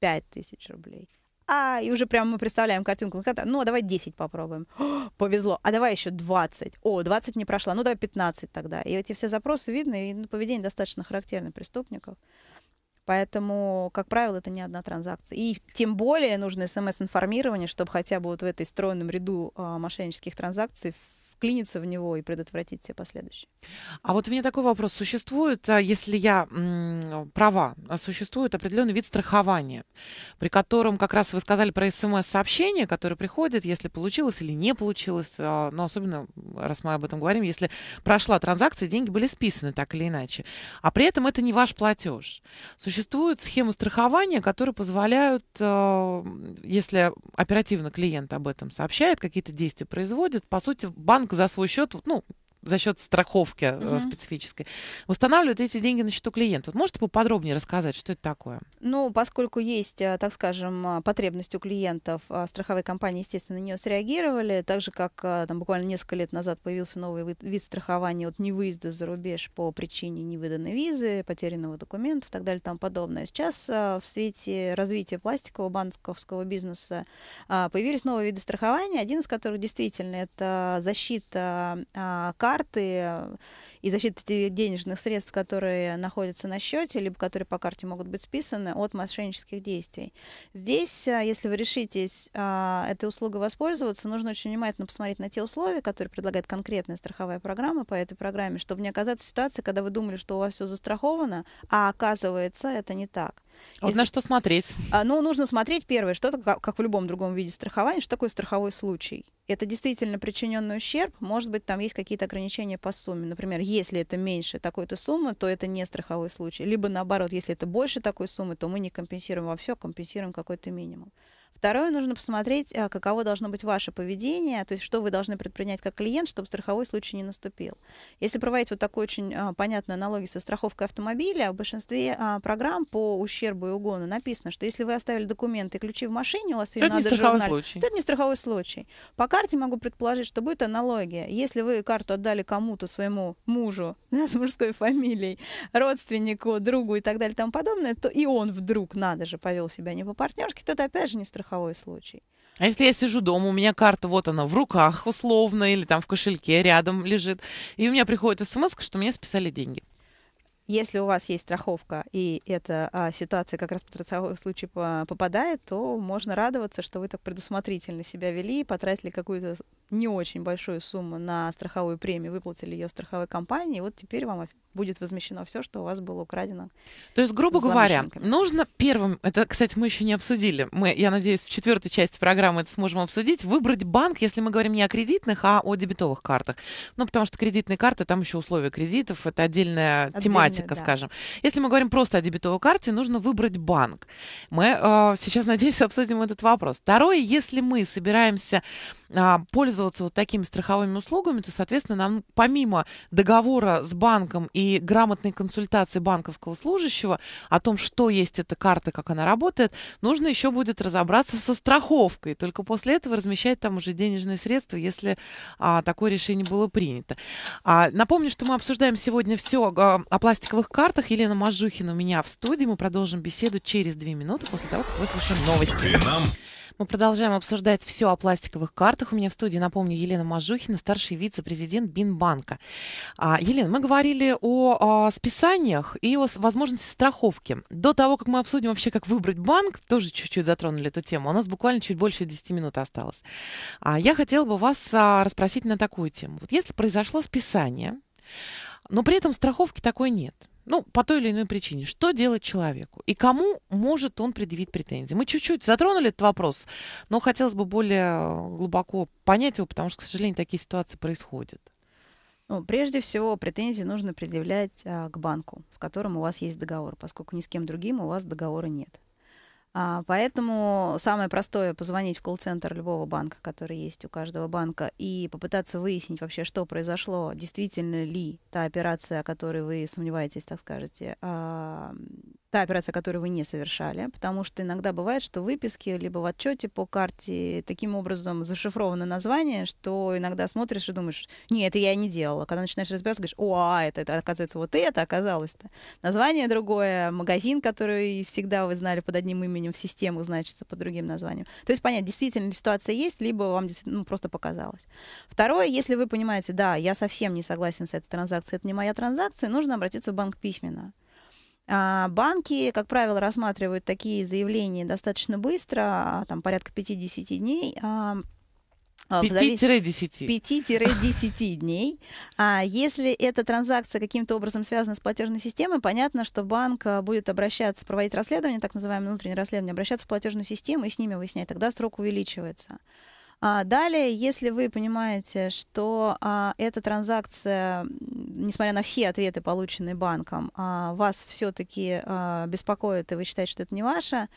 5000 рублей. А, и уже прямо мы представляем картинку. Ну, а давай 10 попробуем. О, повезло. А давай еще 20. О, 20 не прошло, Ну, давай 15 тогда. И эти все запросы видны, и ну, поведение достаточно характерно преступников. Поэтому, как правило, это не одна транзакция. И тем более нужно смс-информирование, чтобы хотя бы вот в этой стройном ряду а, мошеннических транзакций вклиниться в него и предотвратить все последующие. А вот у меня такой вопрос. Существует, а, если я права, а, существует определенный вид страхования, при котором, как раз вы сказали про смс-сообщение, которое приходит, если получилось или не получилось, а, но особенно, раз мы об этом говорим, если прошла транзакция, деньги были списаны так или иначе, а при этом это не ваш платеж. Существуют схемы страхования, которые позволяют, если оперативно клиент об этом сообщает, какие-то действия производит, по сути, банк ребенка за свой счет, ну, за счет страховки угу. специфической, восстанавливают эти деньги на счету клиента. Вот можете поподробнее рассказать, что это такое? Ну, поскольку есть, э, так скажем, э, потребность у клиентов, страховые компании, естественно, на нее среагировали, так же, как там буквально несколько лет назад появился новый вид страхования от невыезда за рубеж по причине невыданной визы, потерянного документа и так далее и тому подобное. Сейчас в свете развития пластикового банковского бизнеса появились новые виды страхования, один из которых действительно это защита карт карты э, и защиты денежных средств, которые находятся на счете, либо которые по карте могут быть списаны от мошеннических действий. Здесь, э, если вы решитесь э, этой услугой воспользоваться, нужно очень внимательно посмотреть на те условия, которые предлагает конкретная страховая программа по этой программе, чтобы не оказаться в ситуации, когда вы думали, что у вас все застраховано, а оказывается это не так. Вот Если... на что смотреть? А, ну, нужно смотреть первое, что как, как в любом другом виде страхования, что такое страховой случай это действительно причиненный ущерб, может быть, там есть какие-то ограничения по сумме. Например, если это меньше такой-то суммы, то это не страховой случай. Либо наоборот, если это больше такой суммы, то мы не компенсируем во а все, компенсируем какой-то минимум. Второе, нужно посмотреть, а, каково должно быть ваше поведение, то есть что вы должны предпринять как клиент, чтобы страховой случай не наступил. Если проводить вот такую очень а, понятную аналогию со страховкой автомобиля, в большинстве а, программ по ущербу и угону написано, что если вы оставили документы и ключи в машине, у вас ее это надо не журналь, случай. это не страховой случай. По карте могу предположить, что будет аналогия. Если вы карту отдали кому-то, своему мужу, да, с мужской фамилией, родственнику, другу и так далее и тому подобное, то и он вдруг, надо же, повел себя не по партнерски, то это опять же не страховой страховой случай. А если я сижу дома, у меня карта, вот она, в руках условно, или там в кошельке рядом лежит, и у меня приходит смс, эм что мне списали деньги. Если у вас есть страховка, и эта а, ситуация как раз по трудовой случай по, попадает, то можно радоваться, что вы так предусмотрительно себя вели, потратили какую-то не очень большую сумму на страховую премию, выплатили ее страховой компании, и вот теперь вам будет возмещено все, что у вас было украдено. То есть, грубо говоря, нужно первым, это, кстати, мы еще не обсудили, мы, я надеюсь, в четвертой части программы это сможем обсудить, выбрать банк, если мы говорим не о кредитных, а о дебетовых картах. Ну, потому что кредитные карты, там еще условия кредитов, это отдельная Отдельная тематика классика, да. скажем. Если мы говорим просто о дебетовой карте, нужно выбрать банк. Мы э, сейчас, надеюсь, обсудим этот вопрос. Второе, если мы собираемся э, пользоваться вот такими страховыми услугами, то, соответственно, нам помимо договора с банком и грамотной консультации банковского служащего о том, что есть эта карта, как она работает, нужно еще будет разобраться со страховкой. Только после этого размещать там уже денежные средства, если а, такое решение было принято. А, напомню, что мы обсуждаем сегодня все а, о, о пластике пластиковых картах. Елена Мажухина у меня в студии. Мы продолжим беседу через две минуты после того, как выслушаем новости. Нам. Мы продолжаем обсуждать все о пластиковых картах. У меня в студии, напомню, Елена Мажухина, старший вице-президент Бинбанка. А, Елена, мы говорили о, о а, списаниях и о возможности страховки. До того, как мы обсудим вообще, как выбрать банк, тоже чуть-чуть затронули эту тему. У нас буквально чуть больше 10 минут осталось. А, я хотела бы вас расспросить на такую тему. Вот если произошло списание, но при этом страховки такой нет. Ну, по той или иной причине. Что делать человеку? И кому может он предъявить претензии? Мы чуть-чуть затронули этот вопрос, но хотелось бы более э, глубоко понять его, потому что, к сожалению, такие ситуации происходят. Ну, прежде всего, претензии нужно предъявлять а, к банку, с которым у вас есть договор, поскольку ни с кем другим у вас договора нет. А, поэтому самое простое позвонить в колл-центр любого банка, который есть у каждого банка, и попытаться выяснить вообще, что произошло, действительно ли та операция, о которой вы сомневаетесь, так скажете, а, та операция, которую вы не совершали, потому что иногда бывает, что в выписке либо в отчете по карте таким образом зашифровано название, что иногда смотришь и думаешь, не, это я не делала. Когда начинаешь разбираться, говоришь, о, а, это, это оказывается вот это оказалось-то. Название другое, магазин, который всегда вы знали под одним именем, временем в системах значится под другим названием. То есть понять, действительно ли ситуация есть, либо вам ну, просто показалось. Второе, если вы понимаете, да, я совсем не согласен с этой транзакцией, это не моя транзакция, нужно обратиться в банк письменно. А, банки, как правило, рассматривают такие заявления достаточно быстро, а, там порядка 5-10 дней. А, 5-10. А, 5-10 дней. А если эта транзакция каким-то образом связана с платежной системой, понятно, что банк а, будет обращаться, проводить расследование, так называемое внутреннее расследование, обращаться в платежную систему и с ними выяснять. Тогда срок увеличивается. А далее, если вы понимаете, что а, эта транзакция, несмотря на все ответы, полученные банком, а, вас все-таки а, беспокоит, и вы считаете, что это не ваше,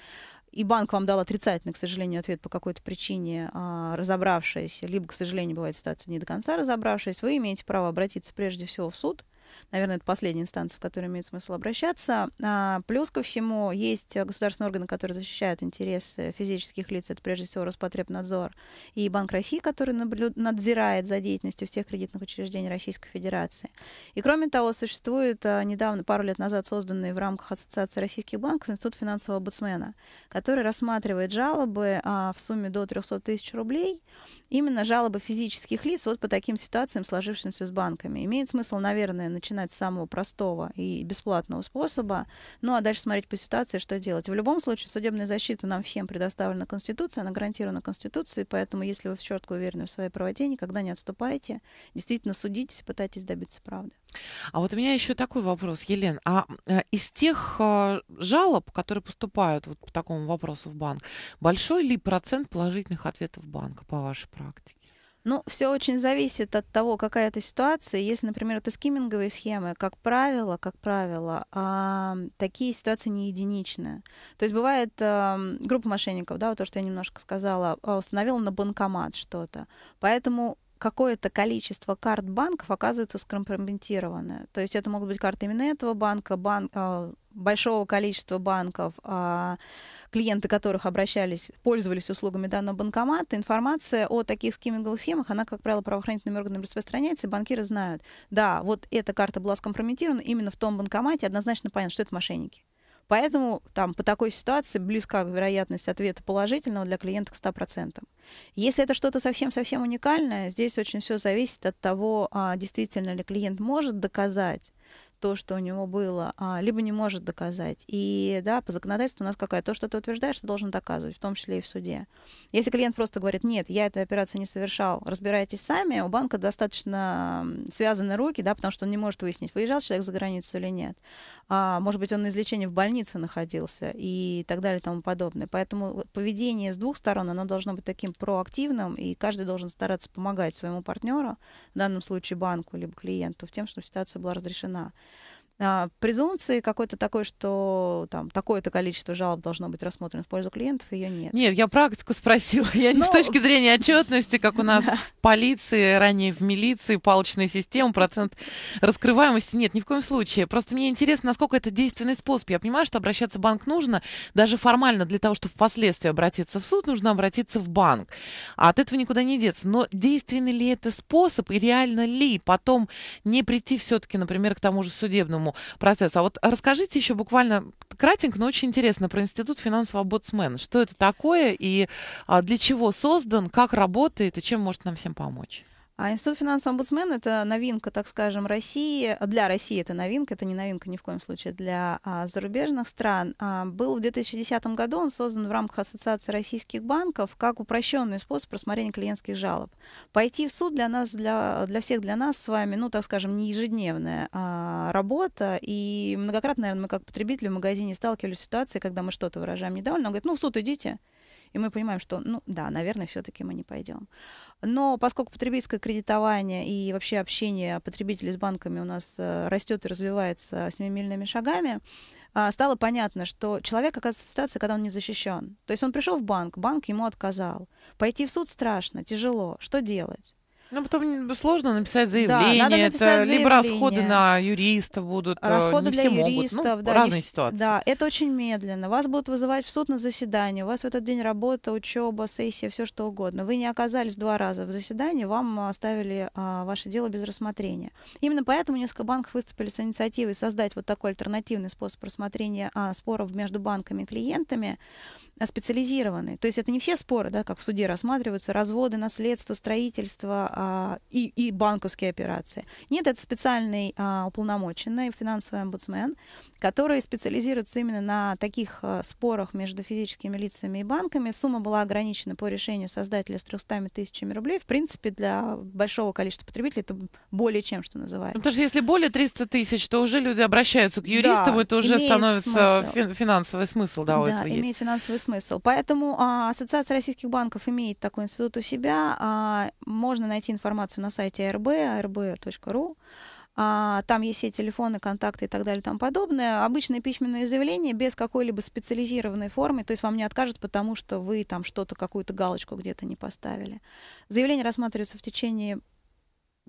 и банк вам дал отрицательный, к сожалению, ответ по какой-то причине, а, разобравшись, либо, к сожалению, бывает ситуация не до конца разобравшись, вы имеете право обратиться прежде всего в суд Наверное, это последняя инстанция, в которую имеет смысл обращаться. А, плюс ко всему, есть государственные органы, которые защищают интересы физических лиц. Это прежде всего Роспотребнадзор и Банк России, который наблю... надзирает за деятельностью всех кредитных учреждений Российской Федерации. И кроме того, существует а, недавно, пару лет назад созданный в рамках Ассоциации российских банков Институт финансового омбудсмена, который рассматривает жалобы а, в сумме до 300 тысяч рублей, именно жалобы физических лиц вот по таким ситуациям, сложившимся с банками. Имеет смысл, наверное, начинать с самого простого и бесплатного способа, ну а дальше смотреть по ситуации, что делать. В любом случае, судебная защита нам всем предоставлена Конституцией, она гарантирована Конституцией, поэтому если вы в четко уверены в своей правоте, никогда не отступайте, действительно судитесь, пытайтесь добиться правды. А вот у меня еще такой вопрос, Елен. А э, из тех э, жалоб, которые поступают вот по такому вопросу в банк, большой ли процент положительных ответов банка по вашей практике? Ну, все очень зависит от того, какая это ситуация. Если, например, это скимминговые схемы, как правило, как правило, а, такие ситуации не единичные. То есть бывает а, группа мошенников, да, вот то, что я немножко сказала, а, установила на банкомат что-то. Поэтому какое-то количество карт банков оказывается скомпрометированное, То есть это могут быть карты именно этого банка, бан а, большого количества банков, а, клиенты которых обращались, пользовались услугами данного банкомата, информация о таких скиминговых схемах, она, как правило, правоохранительными органами распространяется, и банкиры знают, да, вот эта карта была скомпрометирована именно в том банкомате, однозначно понятно, что это мошенники. Поэтому там по такой ситуации близка вероятность ответа положительного для клиента к 100%. Если это что-то совсем-совсем уникальное, здесь очень все зависит от того, а, действительно ли клиент может доказать, то, что у него было, а, либо не может доказать. И да, по законодательству у нас какая то, что ты утверждаешь, ты должен доказывать, в том числе и в суде. Если клиент просто говорит, нет, я этой операции не совершал, разбирайтесь сами, у банка достаточно связаны руки, да, потому что он не может выяснить, выезжал человек за границу или нет. А, может быть, он на излечении в больнице находился и так далее и тому подобное. Поэтому поведение с двух сторон, оно должно быть таким проактивным, и каждый должен стараться помогать своему партнеру, в данном случае банку либо клиенту, в тем, чтобы ситуация была разрешена а, презумпции какой-то такой, что там такое-то количество жалоб должно быть рассмотрено в пользу клиентов, ее нет. Нет, я практику спросила. Я Но... не с ну, точки зрения отчетности, как у нас в полиции, ранее в милиции, палочная система, процент раскрываемости. Нет, ни в коем случае. Просто мне интересно, насколько это действенный способ. Я понимаю, что обращаться в банк нужно. Даже формально для того, чтобы впоследствии обратиться в суд, нужно обратиться в банк. А от этого никуда не деться. Но действенный ли это способ и реально ли потом не прийти все-таки, например, к тому же судебному этому процессу. А вот расскажите еще буквально кратенько, но очень интересно про Институт финансового ботсмена. Что это такое и а, для чего создан, как работает и чем может нам всем помочь? А Институт финансового омбудсмена — это новинка, так скажем, России. Для России это новинка, это не новинка ни в коем случае для а, зарубежных стран. А, был в 2010 году, он создан в рамках Ассоциации российских банков как упрощенный способ рассмотрения клиентских жалоб. Пойти в суд для нас, для, для всех, для нас с вами, ну, так скажем, не ежедневная а, работа. И многократно, наверное, мы как потребители в магазине сталкивались с ситуацией, когда мы что-то выражаем недовольно. Он говорит, ну, в суд идите и мы понимаем, что, ну да, наверное, все-таки мы не пойдем. Но поскольку потребительское кредитование и вообще общение потребителей с банками у нас э, растет и развивается семимильными шагами, а, стало понятно, что человек оказывается в ситуации, когда он не защищен. То есть он пришел в банк, банк ему отказал. Пойти в суд страшно, тяжело. Что делать? Ну, потом ну, сложно написать заявление. Да, надо написать это заявление. либо расходы на юриста будут. Э, расходы не для все юристов, могут. Ну, да. Разные есть, ситуации. Да, это очень медленно. Вас будут вызывать в суд на заседание. У вас в этот день работа, учеба, сессия, все что угодно. Вы не оказались два раза в заседании, вам оставили а, ваше дело без рассмотрения. Именно поэтому несколько банков выступили с инициативой создать вот такой альтернативный способ рассмотрения а, споров между банками и клиентами, а, специализированный. То есть это не все споры, да, как в суде рассматриваются, разводы, наследство, строительство а, а, и, и банковские операции. Нет, это специальный а, уполномоченный финансовый омбудсмен, который специализируется именно на таких а, спорах между физическими лицами и банками. Сумма была ограничена по решению создателя с 300 тысячами рублей. В принципе, для большого количества потребителей это более чем, что называется. Ну, потому что если более 300 тысяч, то уже люди обращаются к юристам, да, это уже становится смысл. финансовый смысл. Да, у да этого имеет есть. финансовый смысл. Поэтому а, Ассоциация российских банков имеет такой институт у себя. А, можно найти найти информацию на сайте АРБ, arb.ru. А, там есть все телефоны, контакты и так далее и тому подобное. Обычное письменное заявление без какой-либо специализированной формы, то есть вам не откажут, потому что вы там что-то, какую-то галочку где-то не поставили. Заявление рассматривается в течение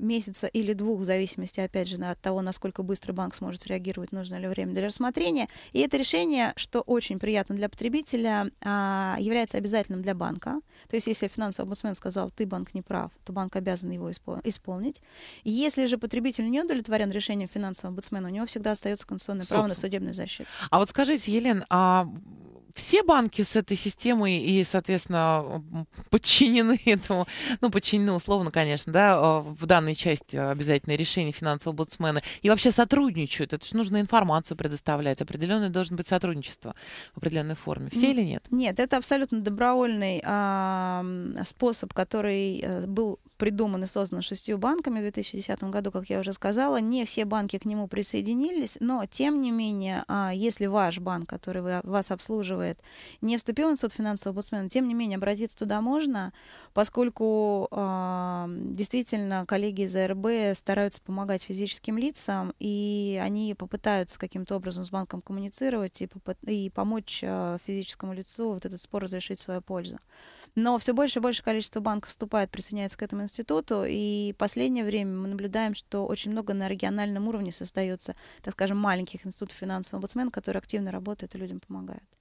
месяца или двух, в зависимости, опять же, от того, насколько быстро банк сможет реагировать, нужно ли время для рассмотрения. И это решение, что очень приятно для потребителя, а, является обязательным для банка. То есть, если финансовый омбудсмен сказал, ты банк не прав, то банк обязан его исполнить. Если же потребитель не удовлетворен решением финансового омбудсмена, у него всегда остается конституционное Суд. право на судебную защиту. А вот скажите, Елена, а все банки с этой системой и, соответственно, подчинены этому, ну, подчинены ну, условно, конечно, да, а, в данной части обязательное решение финансового омбудсмена. И вообще сотрудничают. Это же нужно информацию предоставлять. Определенное должно быть сотрудничество в определенной форме. Все нет, или нет? Нет, это абсолютно добровольный а, способ, который э, был придуман и создан шестью банками в 2010 году, как я уже сказала. Не все банки к нему присоединились, но, тем не менее, а, если ваш банк, который вы, вас обслуживает, спрашивает. Не вступил в институт финансового омбудсмена, тем не менее обратиться туда можно, поскольку э, действительно коллеги из АРБ стараются помогать физическим лицам, и они попытаются каким-то образом с банком коммуницировать и, и помочь э, физическому лицу вот этот спор разрешить в свою пользу. Но все больше и больше количество банков вступает, присоединяется к этому институту, и в последнее время мы наблюдаем, что очень много на региональном уровне создается, так скажем, маленьких институтов финансового омбудсмена, которые активно работают и людям помогают.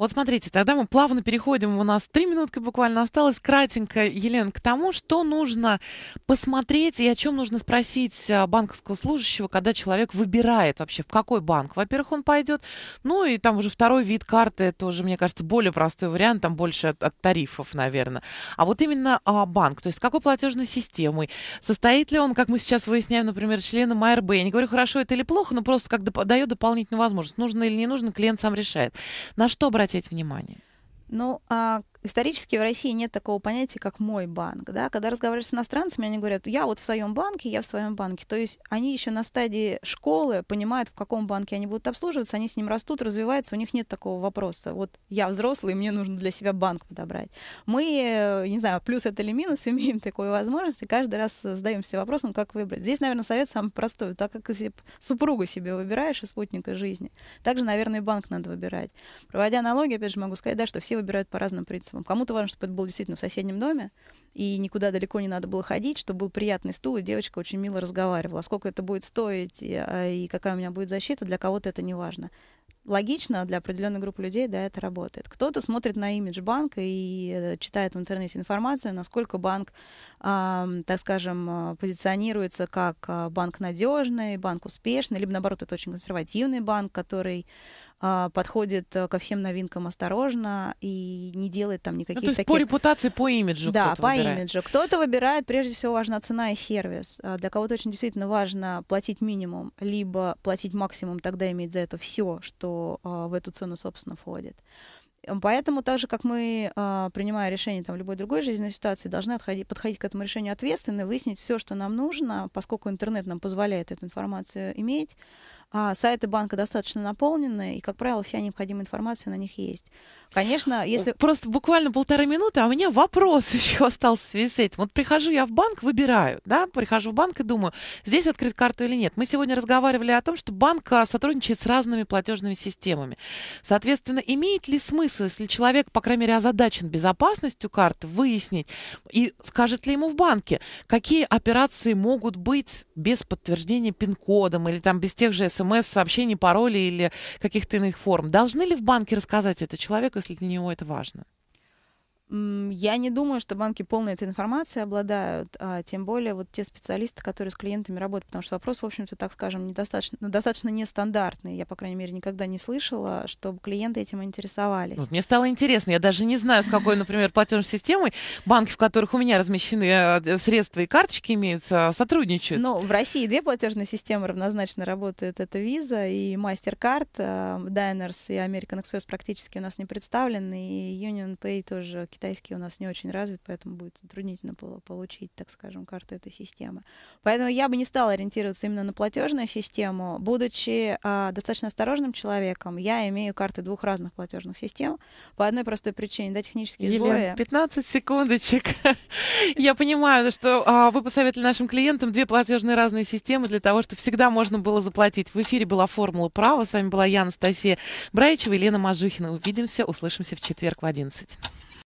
Вот смотрите, тогда мы плавно переходим, у нас три минутки буквально осталось. Кратенько, Елена, к тому, что нужно посмотреть и о чем нужно спросить э, банковского служащего, когда человек выбирает вообще, в какой банк, во-первых, он пойдет. Ну и там уже второй вид карты, это уже, мне кажется, более простой вариант, там больше от, от тарифов, наверное. А вот именно а, банк, то есть с какой платежной системой, состоит ли он, как мы сейчас выясняем, например, членом АРБ. Я не говорю, хорошо это или плохо, но просто как дает дополнительную возможность. Нужно или не нужно, клиент сам решает. На что брать хотеть внимание. Ну, а исторически в России нет такого понятия, как мой банк. Да? Когда разговариваешь с иностранцами, они говорят, я вот в своем банке, я в своем банке. То есть они еще на стадии школы понимают, в каком банке они будут обслуживаться, они с ним растут, развиваются, у них нет такого вопроса. Вот я взрослый, мне нужно для себя банк подобрать. Мы, э, не знаю, плюс это или минус, имеем такую возможность, и каждый раз задаемся вопросом, как выбрать. Здесь, наверное, совет самый простой, так как если супругу себе выбираешь и спутника жизни, также, наверное, банк надо выбирать. Проводя аналогию, опять же, могу сказать, да, что все выбирают по разным принципам Ярцевым. Кому-то важно, чтобы это было действительно в соседнем доме, и никуда далеко не надо было ходить, чтобы был приятный стул, и девочка очень мило разговаривала. А сколько это будет стоить, и, а, и какая у меня будет защита, для кого-то это не важно. Логично, для определенной группы людей, да, это работает. Кто-то смотрит на имидж банка и э, читает в интернете информацию, насколько банк, э, так скажем, э, позиционируется как э, банк надежный, банк успешный, либо наоборот, это очень консервативный банк, который а, подходит э, ко всем новинкам осторожно и не делает там ну, никаких ну, то есть таких... по репутации, по имиджу Да, по выбирает. имиджу. Кто-то выбирает, прежде всего, важна цена и сервис. А, для кого-то очень действительно важно платить минимум, либо платить максимум, тогда иметь за это все, что а, в эту цену, собственно, входит. Эм, поэтому так же, как мы, принимая решение там, в любой другой жизненной ситуации, должны отходить, подходить к этому решению ответственно, выяснить все, что нам нужно, поскольку интернет нам позволяет эту информацию иметь, а сайты банка достаточно наполнены, и, как правило, вся необходимая информация на них есть. Конечно, если... Просто буквально полторы минуты, а у меня вопрос еще остался в связи с этим. Вот прихожу я в банк, выбираю, да, прихожу в банк и думаю, здесь открыть карту или нет. Мы сегодня разговаривали о том, что банк а, сотрудничает с разными платежными системами. Соответственно, имеет ли смысл, если человек, по крайней мере, озадачен безопасностью карты, выяснить, и скажет ли ему в банке, какие операции могут быть без подтверждения пин-кодом или там без тех же смс-сообщений, паролей или каких-то иных форм. Должны ли в банке рассказать это человеку, если для него это важно? Я не думаю, что банки полной этой информацией обладают, а тем более вот те специалисты, которые с клиентами работают, потому что вопрос, в общем-то, так скажем, недостаточно, ну, достаточно нестандартный. Я, по крайней мере, никогда не слышала, чтобы клиенты этим интересовались. Вот мне стало интересно, я даже не знаю, с какой, например, платежной системой банки, в которых у меня размещены а, средства и карточки имеются, а, сотрудничают. Ну, в России две платежные системы равнозначно работают. Это Visa и MasterCard. А, Diners и American Express практически у нас не представлены, и Union Pay тоже китайский у нас не очень развит, поэтому будет затруднительно было получить, так скажем, карту этой системы. Поэтому я бы не стала ориентироваться именно на платежную систему. Будучи а, достаточно осторожным человеком, я имею карты двух разных платежных систем по одной простой причине, да, технические Елена, сбои. 15 секундочек. Я понимаю, ну что а, вы посоветовали нашим клиентам две платежные разные системы для того, чтобы всегда можно было заплатить. В эфире была «Формула права». С вами была я, Анастасия Браичева и Елена Мажухина. Увидимся, услышимся в четверг в 11.